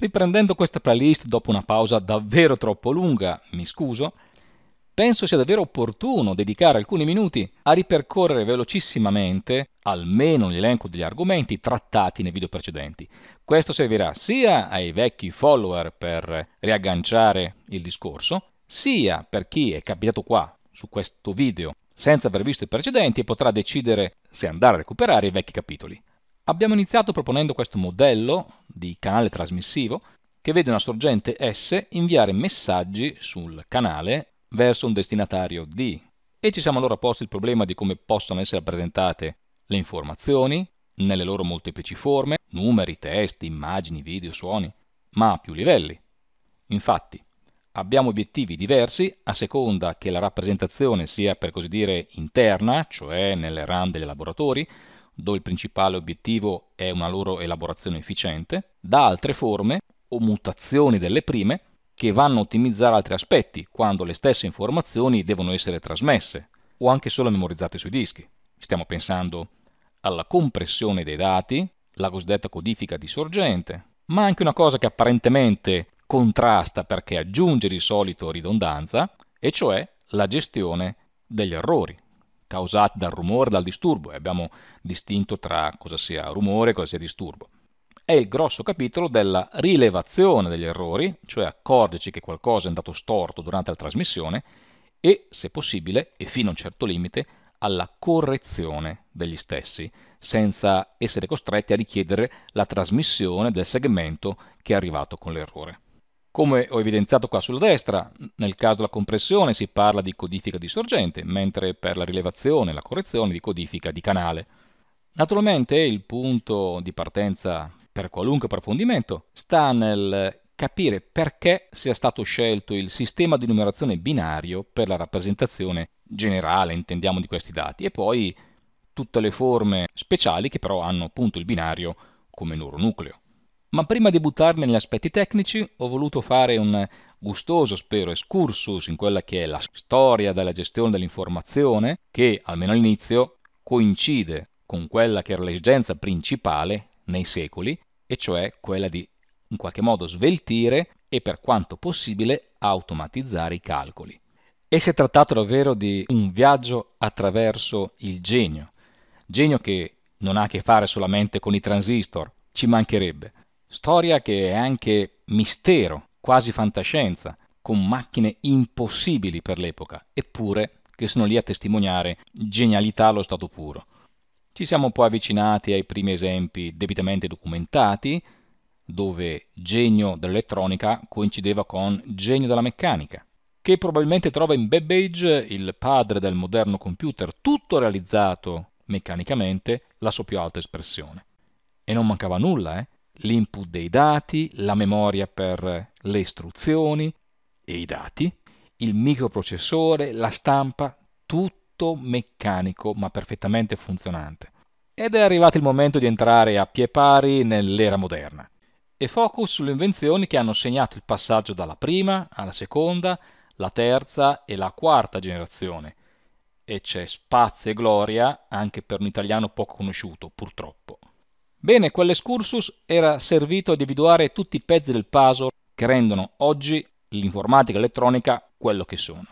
Riprendendo questa playlist dopo una pausa davvero troppo lunga, mi scuso, penso sia davvero opportuno dedicare alcuni minuti a ripercorrere velocissimamente almeno l'elenco degli argomenti trattati nei video precedenti. Questo servirà sia ai vecchi follower per riagganciare il discorso, sia per chi è capitato qua su questo video senza aver visto i precedenti e potrà decidere se andare a recuperare i vecchi capitoli. Abbiamo iniziato proponendo questo modello di canale trasmissivo che vede una sorgente S inviare messaggi sul canale verso un destinatario D e ci siamo allora posti il problema di come possono essere rappresentate le informazioni nelle loro molteplici forme, numeri, testi, immagini, video, suoni, ma a più livelli. Infatti, abbiamo obiettivi diversi a seconda che la rappresentazione sia per così dire interna, cioè nelle RAM dei laboratori, dove il principale obiettivo è una loro elaborazione efficiente, da altre forme o mutazioni delle prime che vanno a ottimizzare altri aspetti quando le stesse informazioni devono essere trasmesse o anche solo memorizzate sui dischi. Stiamo pensando alla compressione dei dati, la cosiddetta codifica di sorgente, ma anche una cosa che apparentemente contrasta perché aggiunge di solito ridondanza, e cioè la gestione degli errori causati dal rumore, dal disturbo, e abbiamo distinto tra cosa sia rumore e cosa sia disturbo. È il grosso capitolo della rilevazione degli errori, cioè accorgerci che qualcosa è andato storto durante la trasmissione e, se possibile, e fino a un certo limite, alla correzione degli stessi, senza essere costretti a richiedere la trasmissione del segmento che è arrivato con l'errore. Come ho evidenziato qua sulla destra, nel caso della compressione si parla di codifica di sorgente, mentre per la rilevazione e la correzione di codifica di canale. Naturalmente il punto di partenza per qualunque approfondimento sta nel capire perché sia stato scelto il sistema di numerazione binario per la rappresentazione generale, intendiamo, di questi dati, e poi tutte le forme speciali che però hanno appunto il binario come loro nucleo. Ma prima di buttarmi negli aspetti tecnici ho voluto fare un gustoso, spero, excursus in quella che è la storia della gestione dell'informazione che, almeno all'inizio, coincide con quella che era l'esigenza principale nei secoli, e cioè quella di in qualche modo sveltire e per quanto possibile automatizzare i calcoli. E si è trattato davvero di un viaggio attraverso il genio, genio che non ha a che fare solamente con i transistor, ci mancherebbe, Storia che è anche mistero, quasi fantascienza, con macchine impossibili per l'epoca, eppure che sono lì a testimoniare genialità allo stato puro. Ci siamo poi avvicinati ai primi esempi debitamente documentati, dove genio dell'elettronica coincideva con genio della meccanica, che probabilmente trova in Babbage, il padre del moderno computer, tutto realizzato meccanicamente, la sua più alta espressione. E non mancava nulla, eh? l'input dei dati, la memoria per le istruzioni e i dati, il microprocessore, la stampa, tutto meccanico ma perfettamente funzionante. Ed è arrivato il momento di entrare a pie pari nell'era moderna e focus sulle invenzioni che hanno segnato il passaggio dalla prima alla seconda, la terza e la quarta generazione. E c'è spazio e gloria anche per un italiano poco conosciuto, purtroppo. Bene, quell'escursus era servito a individuare tutti i pezzi del puzzle che rendono oggi l'informatica elettronica quello che sono.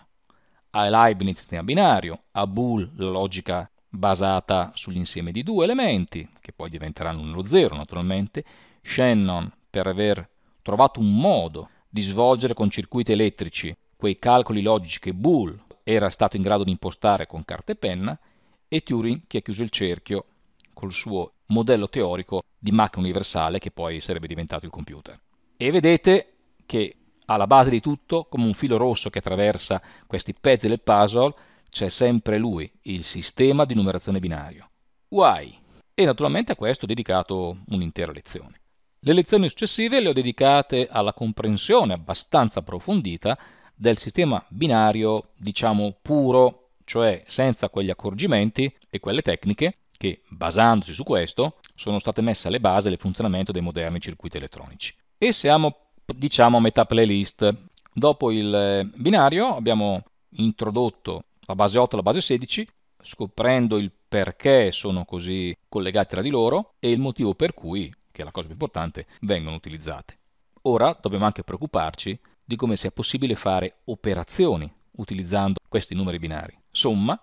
A Leibniz sistema binario, a Boole la logica basata sull'insieme di due elementi, che poi diventeranno uno zero naturalmente, Shannon per aver trovato un modo di svolgere con circuiti elettrici quei calcoli logici che Boole era stato in grado di impostare con carta e penna, e Turing che ha chiuso il cerchio col suo modello teorico di macchina universale che poi sarebbe diventato il computer. E vedete che alla base di tutto, come un filo rosso che attraversa questi pezzi del puzzle, c'è sempre lui, il sistema di numerazione binario. Why? E naturalmente a questo ho dedicato un'intera lezione. Le lezioni successive le ho dedicate alla comprensione abbastanza approfondita del sistema binario, diciamo, puro, cioè senza quegli accorgimenti e quelle tecniche che, basandosi su questo, sono state messe alle basi del funzionamento dei moderni circuiti elettronici. E siamo, diciamo, a metà playlist. Dopo il eh, binario abbiamo introdotto la base 8 e la base 16, scoprendo il perché sono così collegati tra di loro e il motivo per cui, che è la cosa più importante, vengono utilizzate. Ora dobbiamo anche preoccuparci di come sia possibile fare operazioni utilizzando questi numeri binari. Somma,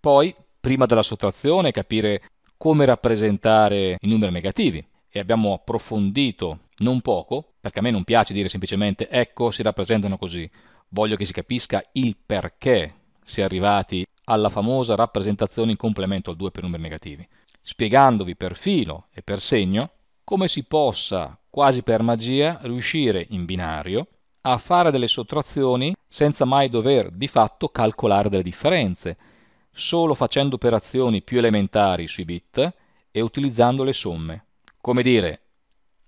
poi prima della sottrazione capire come rappresentare i numeri negativi e abbiamo approfondito non poco, perché a me non piace dire semplicemente ecco si rappresentano così, voglio che si capisca il perché si è arrivati alla famosa rappresentazione in complemento al 2 per numeri negativi, spiegandovi per filo e per segno come si possa quasi per magia riuscire in binario a fare delle sottrazioni senza mai dover di fatto calcolare delle differenze, solo facendo operazioni più elementari sui bit e utilizzando le somme. Come dire,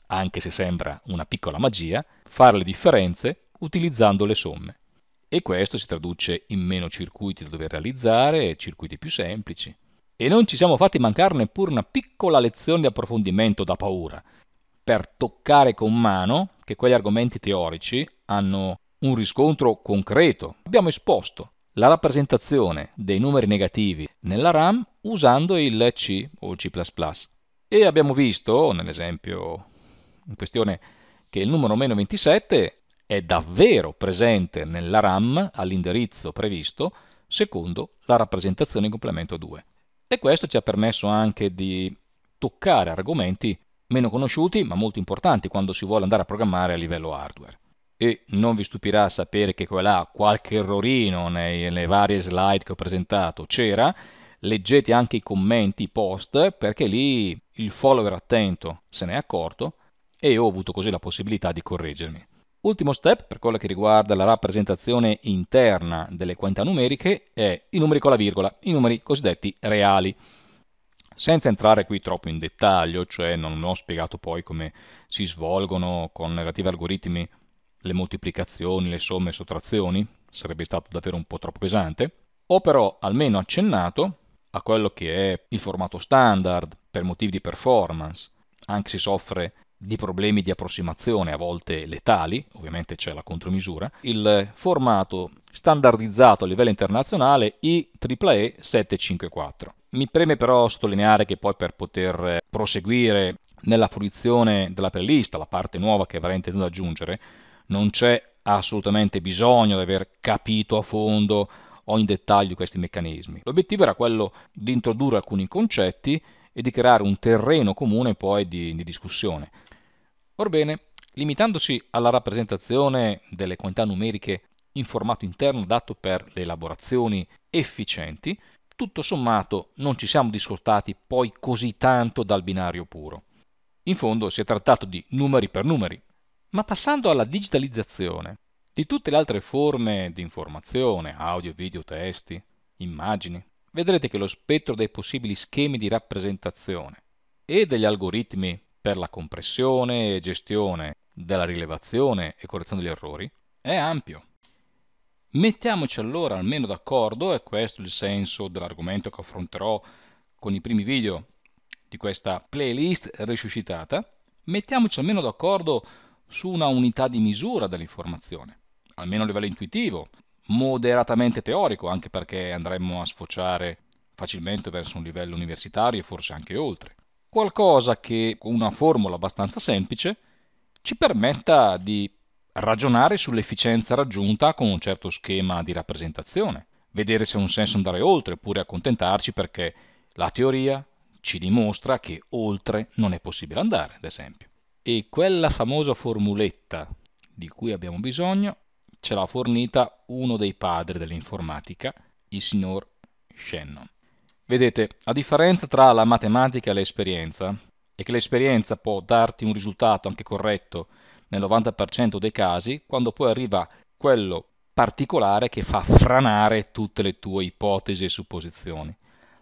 anche se sembra una piccola magia, fare le differenze utilizzando le somme. E questo si traduce in meno circuiti da dover realizzare e circuiti più semplici. E non ci siamo fatti mancare neppure una piccola lezione di approfondimento da paura, per toccare con mano che quegli argomenti teorici hanno un riscontro concreto. Abbiamo esposto la rappresentazione dei numeri negativi nella RAM usando il C o il C++. E abbiamo visto, nell'esempio in questione, che il numero meno 27 è davvero presente nella RAM all'indirizzo previsto secondo la rappresentazione in complemento 2. E questo ci ha permesso anche di toccare argomenti meno conosciuti ma molto importanti quando si vuole andare a programmare a livello hardware e non vi stupirà sapere che qua là qualche errorino nelle varie slide che ho presentato c'era, leggete anche i commenti, i post, perché lì il follower attento se ne è accorto e ho avuto così la possibilità di correggermi. Ultimo step per quello che riguarda la rappresentazione interna delle quantità numeriche è i numeri con la virgola, i numeri cosiddetti reali. Senza entrare qui troppo in dettaglio, cioè non ho spiegato poi come si svolgono con relativi algoritmi le moltiplicazioni, le somme e sottrazioni, sarebbe stato davvero un po' troppo pesante. Ho però almeno accennato a quello che è il formato standard per motivi di performance, anche se soffre di problemi di approssimazione, a volte letali, ovviamente c'è la contromisura, il formato standardizzato a livello internazionale IEEE 754. Mi preme però sottolineare che poi per poter proseguire nella fruizione della playlist, la parte nuova che avrei intenzione di aggiungere, non c'è assolutamente bisogno di aver capito a fondo ogni dettaglio di questi meccanismi. L'obiettivo era quello di introdurre alcuni concetti e di creare un terreno comune poi di, di discussione. Orbene, limitandosi alla rappresentazione delle quantità numeriche in formato interno dato per le elaborazioni efficienti, tutto sommato non ci siamo discostati poi così tanto dal binario puro. In fondo si è trattato di numeri per numeri, ma passando alla digitalizzazione di tutte le altre forme di informazione, audio, video, testi, immagini, vedrete che lo spettro dei possibili schemi di rappresentazione e degli algoritmi per la compressione e gestione della rilevazione e correzione degli errori è ampio. Mettiamoci allora almeno d'accordo, e questo è il senso dell'argomento che affronterò con i primi video di questa playlist risuscitata, mettiamoci almeno d'accordo su una unità di misura dell'informazione, almeno a livello intuitivo, moderatamente teorico, anche perché andremmo a sfociare facilmente verso un livello universitario e forse anche oltre. Qualcosa che con una formula abbastanza semplice ci permetta di ragionare sull'efficienza raggiunta con un certo schema di rappresentazione, vedere se ha un senso andare oltre oppure accontentarci perché la teoria ci dimostra che oltre non è possibile andare, ad esempio e quella famosa formuletta di cui abbiamo bisogno ce l'ha fornita uno dei padri dell'informatica, il signor Shannon. Vedete, la differenza tra la matematica e l'esperienza è che l'esperienza può darti un risultato anche corretto nel 90% dei casi, quando poi arriva quello particolare che fa franare tutte le tue ipotesi e supposizioni.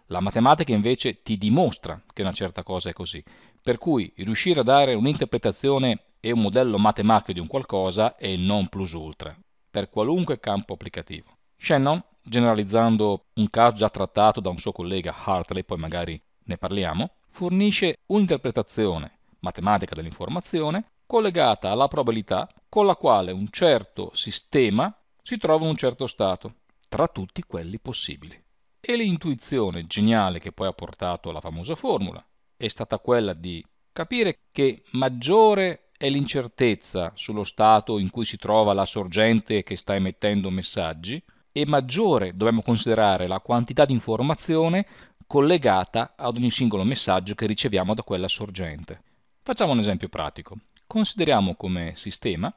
La matematica invece ti dimostra che una certa cosa è così. Per cui riuscire a dare un'interpretazione e un modello matematico di un qualcosa è il non plus ultra, per qualunque campo applicativo. Shannon, generalizzando un caso già trattato da un suo collega Hartley, poi magari ne parliamo, fornisce un'interpretazione matematica dell'informazione collegata alla probabilità con la quale un certo sistema si trova in un certo stato, tra tutti quelli possibili. E l'intuizione geniale che poi ha portato alla famosa formula è stata quella di capire che maggiore è l'incertezza sullo stato in cui si trova la sorgente che sta emettendo messaggi e maggiore dobbiamo considerare la quantità di informazione collegata ad ogni singolo messaggio che riceviamo da quella sorgente. Facciamo un esempio pratico. Consideriamo come sistema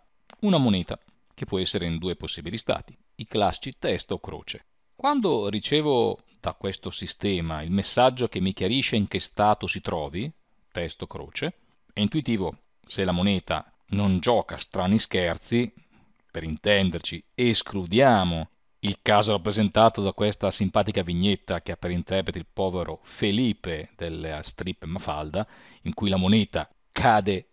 una moneta, che può essere in due possibili stati, i classici testa o croce. Quando ricevo da questo sistema il messaggio che mi chiarisce in che stato si trovi, testo croce, è intuitivo se la moneta non gioca strani scherzi, per intenderci, escludiamo il caso rappresentato da questa simpatica vignetta che ha per interprete il povero Felipe della strip Mafalda, in cui la moneta cade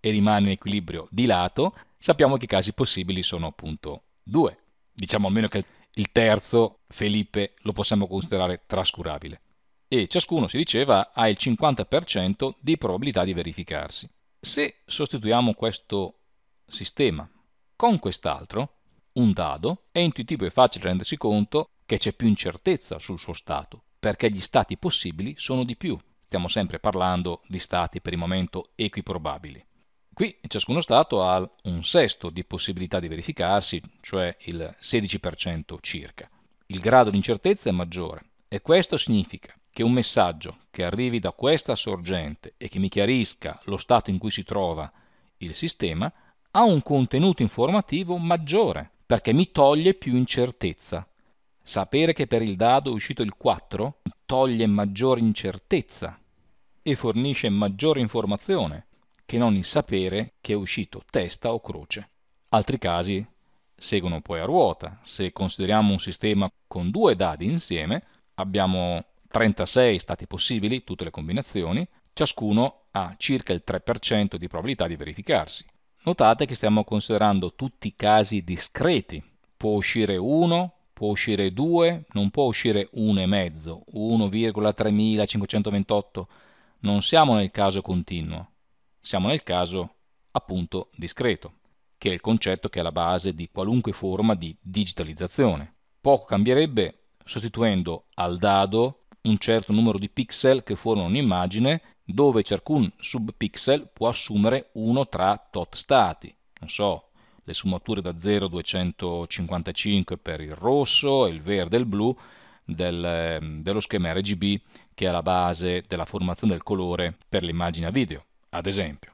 e rimane in equilibrio di lato, sappiamo che i casi possibili sono appunto due. Diciamo almeno che il il terzo, Felipe, lo possiamo considerare trascurabile. E ciascuno, si diceva, ha il 50% di probabilità di verificarsi. Se sostituiamo questo sistema con quest'altro, un dado, è intuitivo e facile rendersi conto che c'è più incertezza sul suo stato, perché gli stati possibili sono di più. Stiamo sempre parlando di stati per il momento equiprobabili. Qui ciascuno Stato ha un sesto di possibilità di verificarsi, cioè il 16% circa. Il grado di incertezza è maggiore e questo significa che un messaggio che arrivi da questa sorgente e che mi chiarisca lo stato in cui si trova il sistema ha un contenuto informativo maggiore perché mi toglie più incertezza. Sapere che per il dado è uscito il 4 toglie maggiore incertezza e fornisce maggiore informazione che non il sapere che è uscito testa o croce. Altri casi seguono poi a ruota. Se consideriamo un sistema con due dadi insieme, abbiamo 36 stati possibili, tutte le combinazioni, ciascuno ha circa il 3% di probabilità di verificarsi. Notate che stiamo considerando tutti i casi discreti. Può uscire 1, può uscire 2, non può uscire 1,5, 1,3528. Non siamo nel caso continuo. Siamo nel caso appunto discreto, che è il concetto che è alla base di qualunque forma di digitalizzazione. Poco cambierebbe sostituendo al dado un certo numero di pixel che formano un'immagine dove ciascun subpixel può assumere uno tra tot stati. Non so, le sfumature da 0 a 255 per il rosso, il verde e il blu del, dello schema RGB che è alla base della formazione del colore per l'immagine a video ad esempio.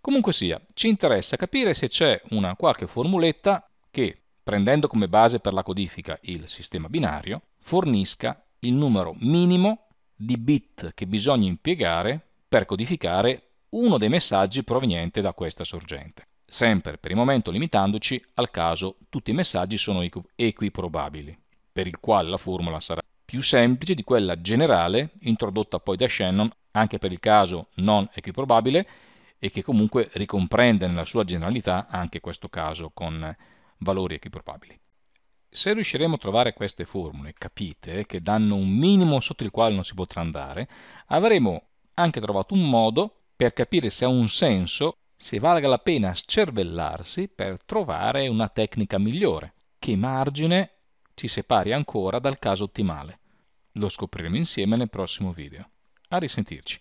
Comunque sia, ci interessa capire se c'è una qualche formuletta che, prendendo come base per la codifica il sistema binario, fornisca il numero minimo di bit che bisogna impiegare per codificare uno dei messaggi proveniente da questa sorgente, sempre per il momento limitandoci al caso tutti i messaggi sono equiprobabili, per il quale la formula sarà più semplice di quella generale introdotta poi da Shannon anche per il caso non equiprobabile e che comunque ricomprende nella sua generalità anche questo caso con valori equiprobabili. Se riusciremo a trovare queste formule, capite, che danno un minimo sotto il quale non si potrà andare, avremo anche trovato un modo per capire se ha un senso, se valga la pena scervellarsi per trovare una tecnica migliore, che margine ci separi ancora dal caso ottimale. Lo scopriremo insieme nel prossimo video. A risentirci.